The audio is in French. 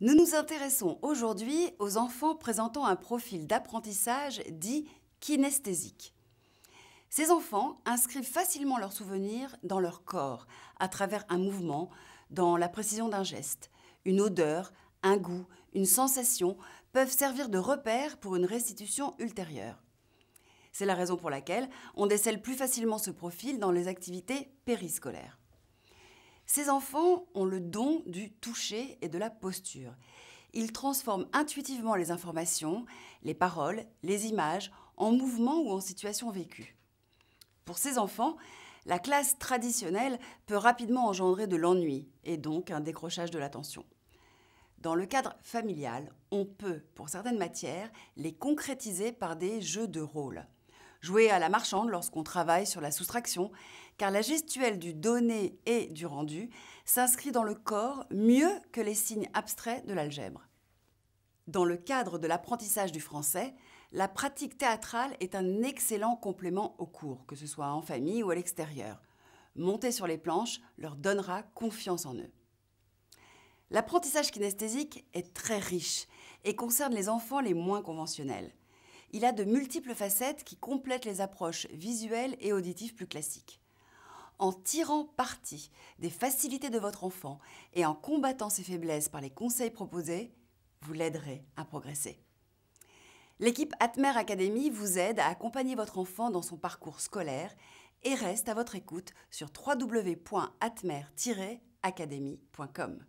Nous nous intéressons aujourd'hui aux enfants présentant un profil d'apprentissage dit kinesthésique. Ces enfants inscrivent facilement leurs souvenirs dans leur corps, à travers un mouvement, dans la précision d'un geste. Une odeur, un goût, une sensation peuvent servir de repère pour une restitution ultérieure. C'est la raison pour laquelle on décèle plus facilement ce profil dans les activités périscolaires. Ces enfants ont le don du toucher et de la posture. Ils transforment intuitivement les informations, les paroles, les images en mouvements ou en situations vécues. Pour ces enfants, la classe traditionnelle peut rapidement engendrer de l'ennui et donc un décrochage de l'attention. Dans le cadre familial, on peut, pour certaines matières, les concrétiser par des jeux de rôle jouer à la marchande lorsqu'on travaille sur la soustraction, car la gestuelle du donné et du rendu s'inscrit dans le corps mieux que les signes abstraits de l'algèbre. Dans le cadre de l'apprentissage du français, la pratique théâtrale est un excellent complément au cours, que ce soit en famille ou à l'extérieur. Monter sur les planches leur donnera confiance en eux. L'apprentissage kinesthésique est très riche et concerne les enfants les moins conventionnels il a de multiples facettes qui complètent les approches visuelles et auditives plus classiques. En tirant parti des facilités de votre enfant et en combattant ses faiblesses par les conseils proposés, vous l'aiderez à progresser. L'équipe Atmer Academy vous aide à accompagner votre enfant dans son parcours scolaire et reste à votre écoute sur www.atmer-academy.com.